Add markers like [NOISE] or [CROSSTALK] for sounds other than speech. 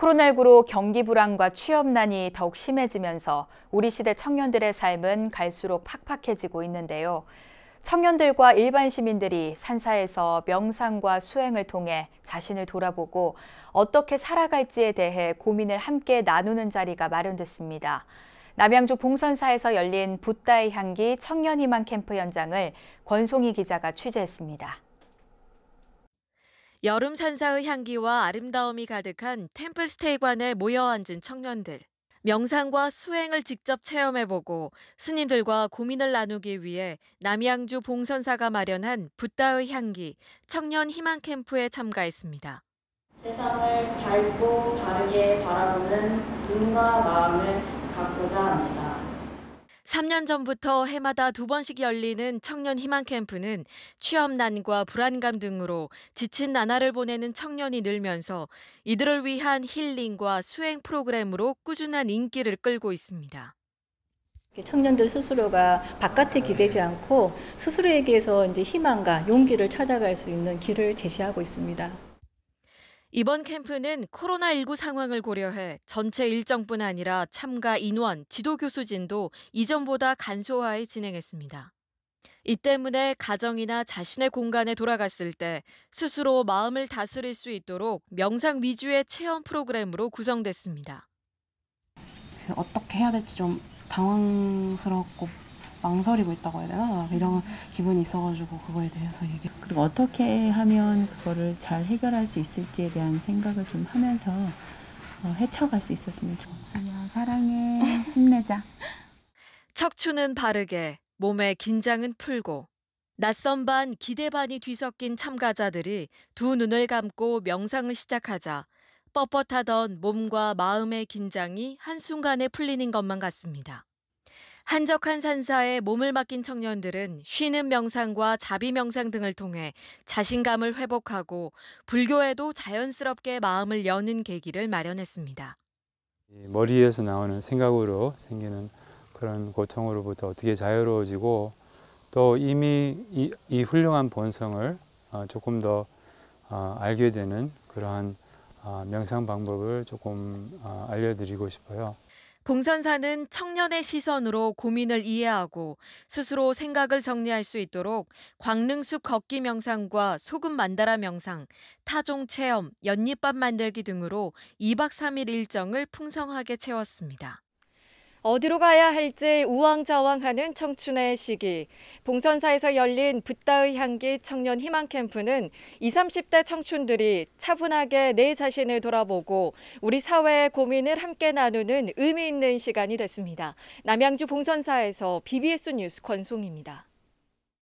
코로나19로 경기 불황과 취업난이 더욱 심해지면서 우리 시대 청년들의 삶은 갈수록 팍팍해지고 있는데요. 청년들과 일반 시민들이 산사에서 명상과 수행을 통해 자신을 돌아보고 어떻게 살아갈지에 대해 고민을 함께 나누는 자리가 마련됐습니다. 남양주 봉선사에서 열린 붓다의 향기 청년희망 캠프 현장을 권송희 기자가 취재했습니다. 여름 산사의 향기와 아름다움이 가득한 템플스테이관에 모여 앉은 청년들. 명상과 수행을 직접 체험해보고 스님들과 고민을 나누기 위해 남양주 봉선사가 마련한 붓다의 향기 청년 희망 캠프에 참가했습니다. 세상을 밝고 바르게 바라보는 눈과 마음을 갖고자 합니다. 3년 전부터 해마다 두 번씩 열리는 청년 희망 캠프는 취업난과 불안감 등으로 지친 나날을 보내는 청년이 늘면서 이들을 위한 힐링과 수행 프로그램으로 꾸준한 인기를 끌고 있습니다. 청년들 스스로가 바깥에 기대지 않고 스스로에게서 이제 희망과 용기를 찾아갈 수 있는 길을 제시하고 있습니다. 이번 캠프는 코로나19 상황을 고려해 전체 일정뿐 아니라 참가 인원, 지도 교수진도 이전보다 간소화해 진행했습니다. 이 때문에 가정이나 자신의 공간에 돌아갔을 때 스스로 마음을 다스릴 수 있도록 명상 위주의 체험 프로그램으로 구성됐습니다. 어떻게 해야 될지 좀 당황스럽고 망설이고 있다고 해야 되나 이런 기분이 있어가지고 그거에 대해서 얘기. 그리고 어떻게 하면 그거를 잘 해결할 수 있을지에 대한 생각을 좀 하면서 어, 헤쳐갈 수 있었으면 좋겠어요. 사랑해 힘내자. [LAUGHS] 척추는 바르게 몸의 긴장은 풀고 낯선 반 기대 반이 뒤섞인 참가자들이 두 눈을 감고 명상을 시작하자 뻣뻣하던 몸과 마음의 긴장이 한순간에 풀리는 것만 같습니다. 한적한 산사에 몸을 맡긴 청년들은 쉬는 명상과 자비 명상 등을 통해 자신감을 회복하고 불교에도 자연스럽게 마음을 여는 계기를 마련했습니다. 머리에서 나오는 생각으로 생기는 그런 고통으로부터 어떻게 자유로워지고 또 이미 이, 이 훌륭한 본성을 어, 조금 더 어, 알게 되는 그러한 어, 명상 방법을 조금 알려드리고 싶어요. 봉선사는 청년의 시선으로 고민을 이해하고 스스로 생각을 정리할 수 있도록 광릉숲 걷기 명상과 소금 만다라 명상, 타종 체험, 연잎밥 만들기 등으로 2박 3일 일정을 풍성하게 채웠습니다. 어디로 가야 할지 우왕좌왕하는 청춘의 시기. 봉선사에서 열린 붓다의 향기 청년 희망 캠프는 20, 30대 청춘들이 차분하게 내 자신을 돌아보고 우리 사회의 고민을 함께 나누는 의미 있는 시간이 됐습니다. 남양주 봉선사에서 BBS 뉴스 권송입니다.